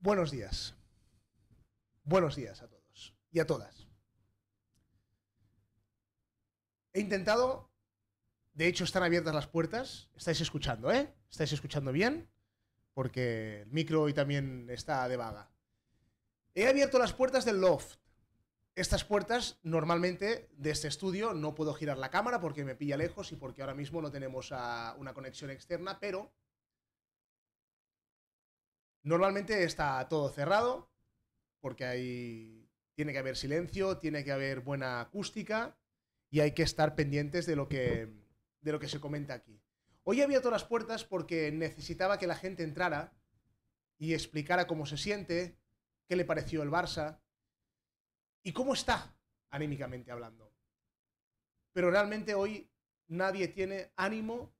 Buenos días. Buenos días a todos y a todas. He intentado, de hecho están abiertas las puertas, estáis escuchando, ¿eh? Estáis escuchando bien, porque el micro hoy también está de vaga. He abierto las puertas del loft. Estas puertas, normalmente, de este estudio, no puedo girar la cámara porque me pilla lejos y porque ahora mismo no tenemos una conexión externa, pero Normalmente está todo cerrado, porque hay, tiene que haber silencio, tiene que haber buena acústica y hay que estar pendientes de lo que, de lo que se comenta aquí. Hoy había todas las puertas porque necesitaba que la gente entrara y explicara cómo se siente, qué le pareció el Barça y cómo está anímicamente hablando. Pero realmente hoy nadie tiene ánimo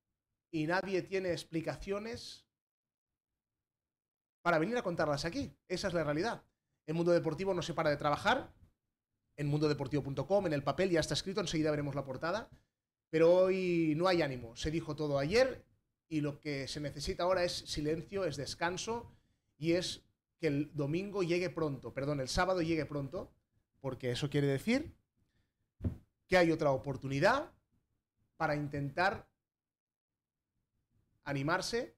y nadie tiene explicaciones para venir a contarlas aquí. Esa es la realidad. El mundo deportivo no se para de trabajar. En mundodeportivo.com, en el papel ya está escrito, enseguida veremos la portada. Pero hoy no hay ánimo. Se dijo todo ayer y lo que se necesita ahora es silencio, es descanso y es que el domingo llegue pronto, perdón, el sábado llegue pronto, porque eso quiere decir que hay otra oportunidad para intentar animarse,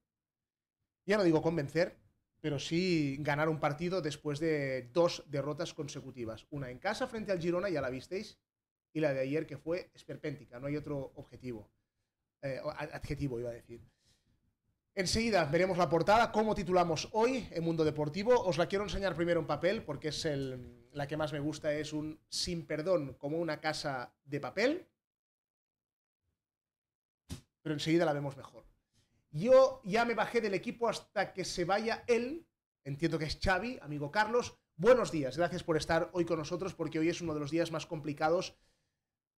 ya no digo convencer, pero sí ganar un partido después de dos derrotas consecutivas. Una en casa frente al Girona, ya la visteis, y la de ayer que fue esperpéntica, no hay otro objetivo. Eh, adjetivo iba a decir. Enseguida veremos la portada, cómo titulamos hoy en Mundo Deportivo. Os la quiero enseñar primero en papel porque es el, la que más me gusta, es un sin perdón como una casa de papel. Pero enseguida la vemos mejor. Yo ya me bajé del equipo hasta que se vaya él, entiendo que es Xavi, amigo Carlos. Buenos días, gracias por estar hoy con nosotros porque hoy es uno de los días más complicados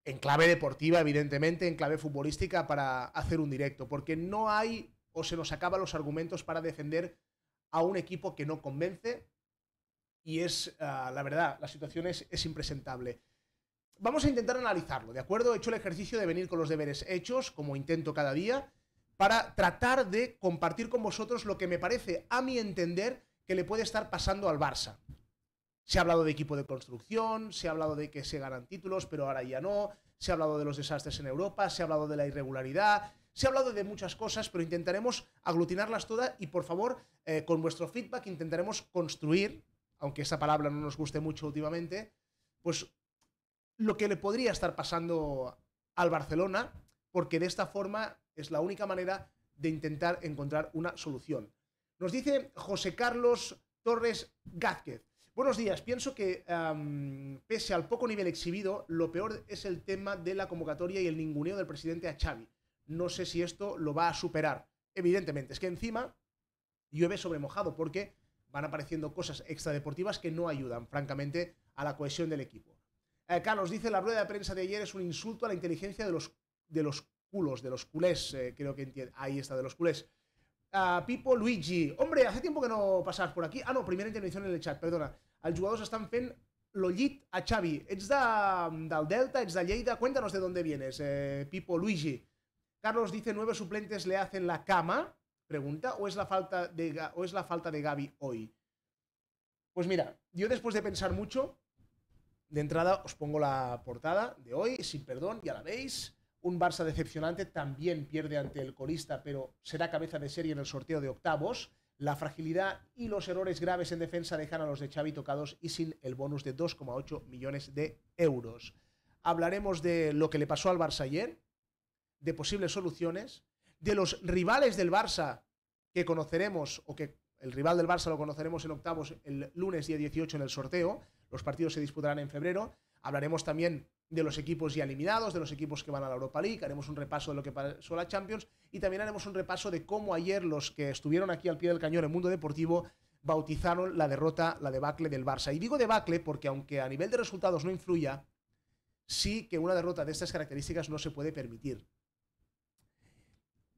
en clave deportiva, evidentemente, en clave futbolística para hacer un directo, porque no hay o se nos acaban los argumentos para defender a un equipo que no convence y es, ah, la verdad, la situación es, es impresentable. Vamos a intentar analizarlo, ¿de acuerdo? He hecho el ejercicio de venir con los deberes hechos, como intento cada día para tratar de compartir con vosotros lo que me parece, a mi entender, que le puede estar pasando al Barça. Se ha hablado de equipo de construcción, se ha hablado de que se ganan títulos, pero ahora ya no, se ha hablado de los desastres en Europa, se ha hablado de la irregularidad, se ha hablado de muchas cosas, pero intentaremos aglutinarlas todas y por favor, eh, con vuestro feedback intentaremos construir, aunque esa palabra no nos guste mucho últimamente, pues lo que le podría estar pasando al Barcelona, porque de esta forma es la única manera de intentar encontrar una solución. Nos dice José Carlos Torres Gázquez. Buenos días, pienso que pese al poco nivel exhibido, lo peor es el tema de la convocatoria y el ninguneo del presidente a No sé si esto lo va a superar. Evidentemente, es que encima llueve sobre mojado porque van apareciendo cosas extradeportivas que no ayudan, francamente, a la cohesión del equipo. Eh, Carlos dice, la rueda de prensa de ayer es un insulto a la inteligencia de los, de los culos, de los culés, eh, creo que entiende. Ahí está, de los culés. Ah, Pipo Luigi. Hombre, hace tiempo que no pasas por aquí. Ah, no, primera intervención en el chat, perdona. Al jugador estan fent l'ollit a Xavi. es de, mm, del Delta, es de Lleida. Cuéntanos de dónde vienes, eh, Pipo Luigi. Carlos dice, nueve suplentes le hacen la cama. Pregunta, ¿o es la falta de, o es la falta de Gaby hoy? Pues mira, yo después de pensar mucho, de entrada os pongo la portada de hoy, sin perdón, ya la veis. Un Barça decepcionante también pierde ante el colista, pero será cabeza de serie en el sorteo de octavos. La fragilidad y los errores graves en defensa dejan a los de Xavi tocados y sin el bonus de 2,8 millones de euros. Hablaremos de lo que le pasó al Barça ayer, de posibles soluciones, de los rivales del Barça que conoceremos o que el rival del Barça lo conoceremos en octavos el lunes día 18 en el sorteo. Los partidos se disputarán en febrero. Hablaremos también de los equipos ya eliminados, de los equipos que van a la Europa League, haremos un repaso de lo que pasó la Champions y también haremos un repaso de cómo ayer los que estuvieron aquí al pie del cañón en Mundo Deportivo bautizaron la derrota, la debacle del Barça. Y digo debacle porque aunque a nivel de resultados no influya, sí que una derrota de estas características no se puede permitir.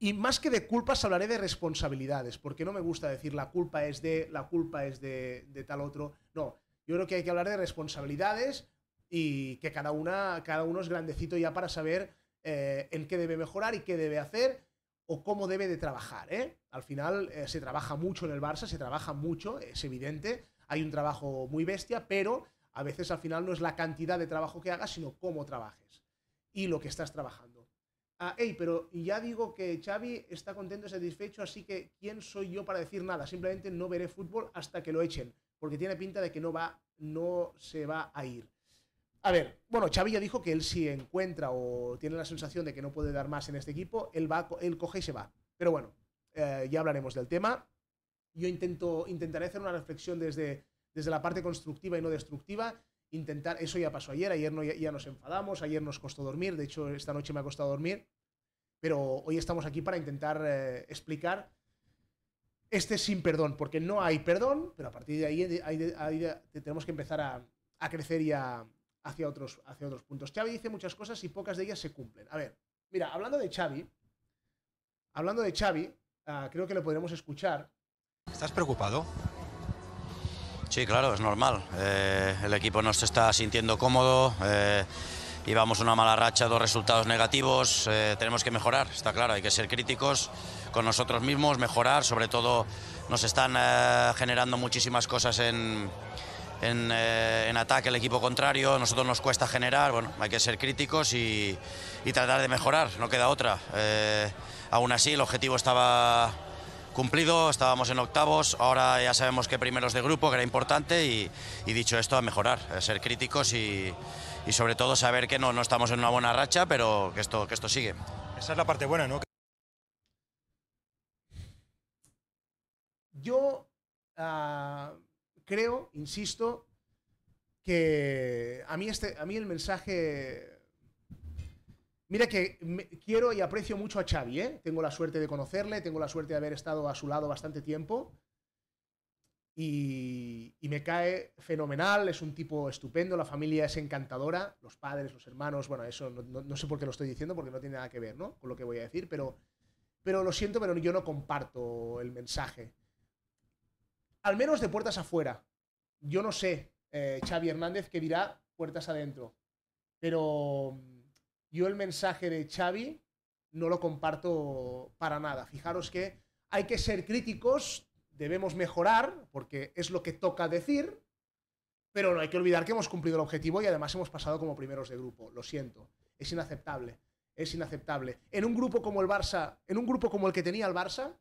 Y más que de culpas hablaré de responsabilidades, porque no me gusta decir la culpa es de, la culpa es de tal otro. No, yo creo que hay que hablar de responsabilidades, y que cada, una, cada uno es grandecito ya para saber en eh, el que debe mejorar y qué debe hacer o cómo debe de trabajar. ¿eh? Al final eh, se trabaja mucho en el Barça, se trabaja mucho, es evidente, hay un trabajo muy bestia, pero a veces al final no es la cantidad de trabajo que hagas, sino cómo trabajes y lo que estás trabajando. Ah, pero ya digo que Xavi está contento y satisfecho, así que ¿quién soy yo para decir nada? Simplemente no veré fútbol hasta que lo echen, porque tiene pinta de que no va, no se va a ir. A ver, bueno, Xavi ya dijo que él si encuentra o tiene la sensación de que no puede dar más en este equipo, él, va, él coge y se va. Pero bueno, eh, ya hablaremos del tema. Yo intento, intentaré hacer una reflexión desde, desde la parte constructiva y no destructiva. Intentar, eso ya pasó ayer, ayer ya, nos enfadamos, ayer nos costó dormir, de hecho esta noche me ha costado dormir, pero hoy estamos aquí para intentar eh, explicar este sin perdón, porque no hay perdón, pero a partir de ahí tenemos que empezar a, a crecer y a, hacia otros, hacia otros puntos. Xavi dice muchas cosas y pocas de ellas se cumplen. A ver, mira, hablando de Xavi, hablando de Xavi, ah, creo que lo podremos escuchar. ¿Estás preocupado? Sí, claro, es normal. Eh, el equipo no se está sintiendo cómodo. Eh, vamos una mala racha, dos resultados negativos. Eh, tenemos que mejorar, está claro. Hay que ser críticos con nosotros mismos, mejorar. Sobre todo, nos están eh, generando muchísimas cosas en, eh, en, ataque el equipo contrario, a nosotros nos cuesta generar, bueno, hay que ser críticos y, tratar de mejorar, no queda otra. Eh, aún así, el objetivo estaba cumplido, estábamos en octavos, ahora ya sabemos que primeros de grupo, que era importante, y, dicho esto, a mejorar, a ser críticos y, sobre todo saber que no, no estamos en una buena racha, pero que esto, que esto sigue. Esa es la parte buena, ¿no? Yo ah, creo, insisto, que a mí, este, a mí el mensaje... Mira que quiero y aprecio mucho a Xavi, ¿eh? tengo la suerte de conocerle, tengo la suerte de haber estado a su lado bastante tiempo y, me cae fenomenal, es un tipo estupendo, la familia es encantadora, los padres, los hermanos, bueno, eso no, no sé por qué lo estoy diciendo porque no tiene nada que ver ¿no? con lo que voy a decir, pero, pero lo siento, pero yo no comparto el mensaje al menos de puertas afuera. Yo no sé, eh, Xavi Hernández, qué dirá puertas adentro. Pero mm, yo el mensaje de Xavi no lo comparto para nada. Fijaros que hay que ser críticos, debemos mejorar, porque es lo que toca decir, pero no hay que olvidar que hemos cumplido el objetivo y además hemos pasado como primeros de grupo. Lo siento, es inaceptable, es inaceptable. En un grupo como el Barça, en un grupo como el que tenía el Barça,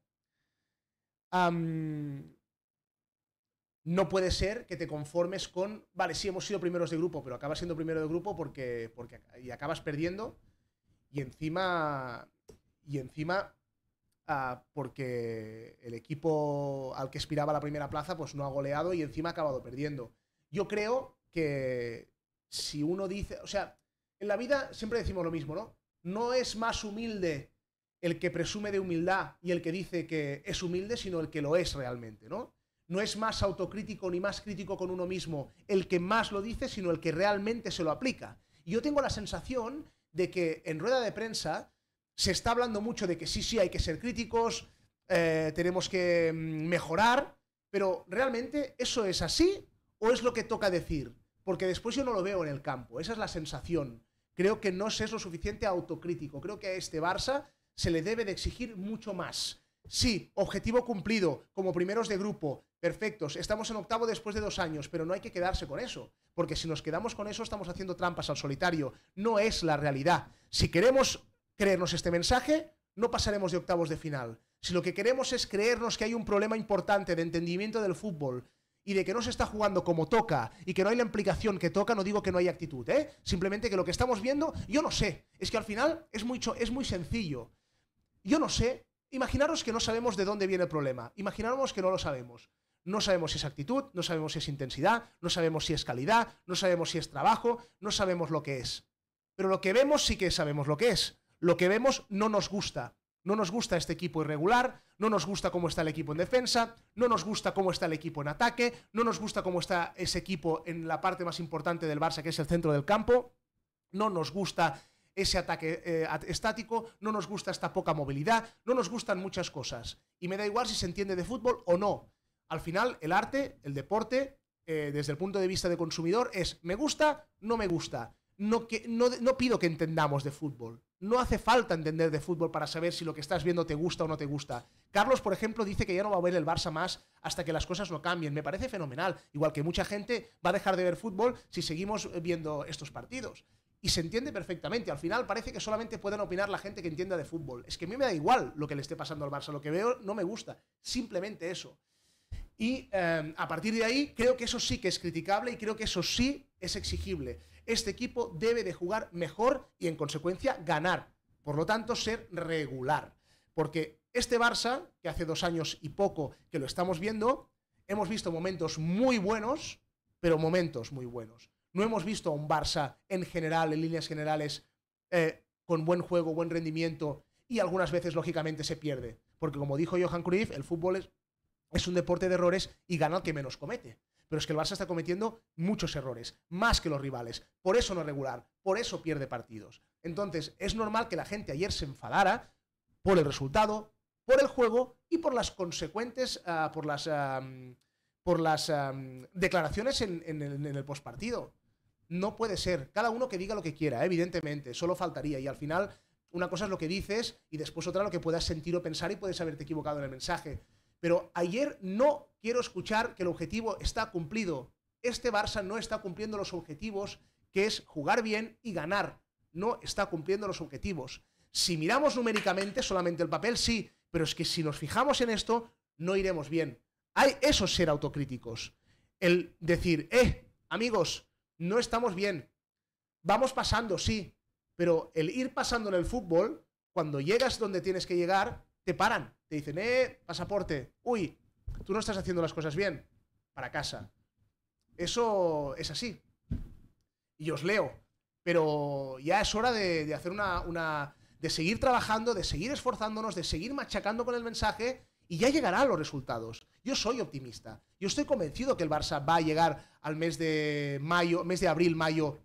no puede ser que te conformes con, vale, sí hemos sido primeros de grupo, pero acabas siendo primero de grupo porque, porque y acabas perdiendo y encima y encima ah, porque el equipo al que aspiraba la primera plaza pues no ha goleado y encima ha acabado perdiendo. Yo creo que si uno dice, o sea, en la vida siempre decimos lo mismo, ¿no? No es más humilde el que presume de humildad y el que dice que es humilde, sino el que lo es realmente, ¿no? no es más autocrítico ni más crítico con uno mismo el que más lo dice, sino el que realmente se lo aplica. Yo tengo la sensación de que en rueda de prensa se está hablando mucho de que sí, sí, hay que ser críticos, eh, tenemos que mm, mejorar, pero ¿realmente eso es así o es lo que toca decir? Porque después yo no lo veo en el campo, esa es la sensación. Creo que no se es lo suficiente autocrítico, creo que a este Barça se le debe de exigir mucho más Sí, objetivo cumplido, como primeros de grupo, perfectos, estamos en octavo después de dos años, pero no hay que quedarse con eso, porque si nos quedamos con eso estamos haciendo trampas al solitario, no es la realidad. Si queremos creernos este mensaje, no pasaremos de octavos de final. Si lo que queremos es creernos que hay un problema importante de entendimiento del fútbol y de que no se está jugando como toca y que no hay la implicación que toca, no digo que no hay actitud, ¿eh? Simplemente que lo que estamos viendo, yo no sé. Es que al final es, mucho es muy sencillo. Yo no sé Imaginaros que no sabemos de dónde viene el problema. Imaginaros que no lo sabemos. No sabemos si es actitud, no sabemos si es intensidad, no sabemos si es calidad, no sabemos si es trabajo, no sabemos lo que es. Pero lo que vemos sí que sabemos lo que es. Lo que vemos no nos gusta. No nos gusta este equipo irregular, no nos gusta cómo está el equipo en defensa, no nos gusta cómo está el equipo en ataque, no nos gusta cómo está ese equipo en la parte más importante del Barça, que es el centro del campo, no nos gusta ese ataque eh, estático, no nos gusta esta poca movilidad, no nos gustan muchas cosas. Y me da igual si se entiende de fútbol o no. Al final, el arte, el deporte, eh, desde el punto de vista de consumidor, es me gusta, no me gusta. No, que, no, no pido que entendamos de fútbol. No hace falta entender de fútbol para saber si lo que estás viendo te gusta o no te gusta. Carlos, por ejemplo, dice que ya no va a ver el Barça más hasta que las cosas no cambien. Me parece fenomenal. Igual que mucha gente va a dejar de ver fútbol si seguimos viendo estos partidos y se entiende perfectamente. Al final parece que solamente pueden opinar la gente que entienda de fútbol. Es que a mí me da igual lo que le esté pasando al Barça, lo que veo no me gusta, simplemente eso. Y em, a partir de ahí creo que eso sí que es criticable y creo que eso sí es exigible. Este equipo debe de jugar mejor y en consecuencia ganar. Por lo tanto, ser regular. Porque este Barça, que hace dos años y poco que lo estamos viendo, hemos visto momentos muy buenos, pero momentos muy buenos. No hemos visto a un Barça en general, en líneas generales, eh, con buen juego, buen rendimiento y algunas veces, lógicamente, se pierde. Porque como dijo Johan Cruyff, el fútbol es, es un deporte de errores y gana el que menos comete. Pero es que el Barça está cometiendo muchos errores, más que los rivales. Por eso no es regular, por eso pierde partidos. Entonces, es normal que la gente ayer se enfadara por el resultado, por el juego y por las consecuentes, ah, por las, ah, mm, por las ah, mm, declaraciones en, el, en el postpartido. No puede ser. Cada uno que diga lo que quiera, evidentemente, solo faltaría. Y al final, una cosa es lo que dices y después otra lo que puedas sentir o pensar y puedes haberte equivocado en el mensaje. Pero ayer no quiero escuchar que el objetivo está cumplido. Este Barça no está cumpliendo los objetivos, que es jugar bien y ganar. No está cumpliendo los objetivos. Si miramos numéricamente solamente el papel, sí, pero es que si nos fijamos en esto, no iremos bien. Hay eso ser autocríticos. El decir, eh, amigos, no estamos bien. Vamos pasando, sí, pero el ir pasando en el fútbol, cuando llegas donde tienes que llegar, te paran, te dicen, eh, pasaporte, uy, tú no estás haciendo las cosas bien, para casa. Eso es así. Y os leo, pero ya es hora de, hacer una, una, de seguir trabajando, de seguir esforzándonos, de seguir machacando con el mensaje y ya llegarán los resultados. Yo soy optimista. Yo estoy convencido que el Barça va a llegar al mes de mayo, mes de abril, mayo,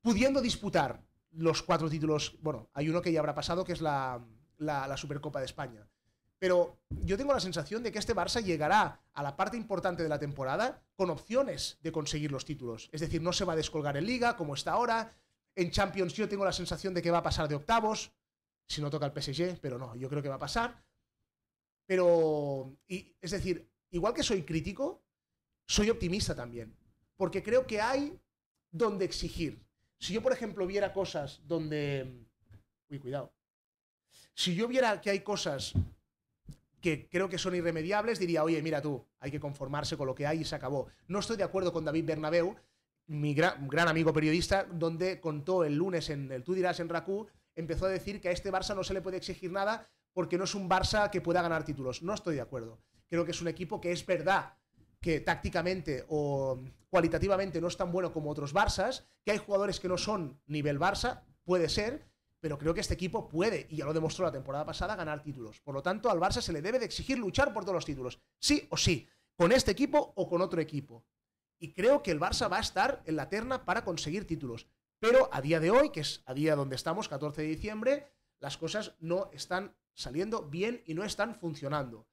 pudiendo disputar los cuatro títulos. Bueno, hay uno que ya habrá pasado, que es la, la Supercopa de España. Pero yo tengo la sensación de que este Barça llegará a la parte importante de la temporada con opciones de conseguir los títulos. Es decir, no se va a descolgar en Liga como está ahora. En Champions yo tengo la sensación de que va a pasar de octavos, si no toca el PSG, pero no, yo creo que va a pasar. Pero, es decir, igual que soy crítico, soy optimista también, porque creo que hay donde exigir. Si yo, por ejemplo, viera cosas donde... Uy, cuidado. Si yo viera que hay cosas que creo que son irremediables, diría, oye, mira tú, hay que conformarse con lo que hay y se acabó. No estoy de acuerdo con David Bernabeu, mi gran, amigo periodista, donde contó el lunes en el Tú dirás en Racú, empezó a decir que a este Barça no se le puede exigir nada porque no es un Barça que pueda ganar títulos. No estoy de acuerdo. Creo que es un equipo que es verdad que tácticamente o cualitativamente no es tan bueno como otros Barças, que hay jugadores que no son nivel Barça, puede ser, pero creo que este equipo puede, y ya lo demostró la temporada pasada, ganar títulos. Por lo tanto, al Barça se le debe de exigir luchar por todos los títulos, sí o sí, con este equipo o con otro equipo. Y creo que el Barça va a estar en la terna para conseguir títulos. Pero a día de hoy, que es a día donde estamos, 14 de diciembre, las cosas no están saliendo bien y no están funcionando.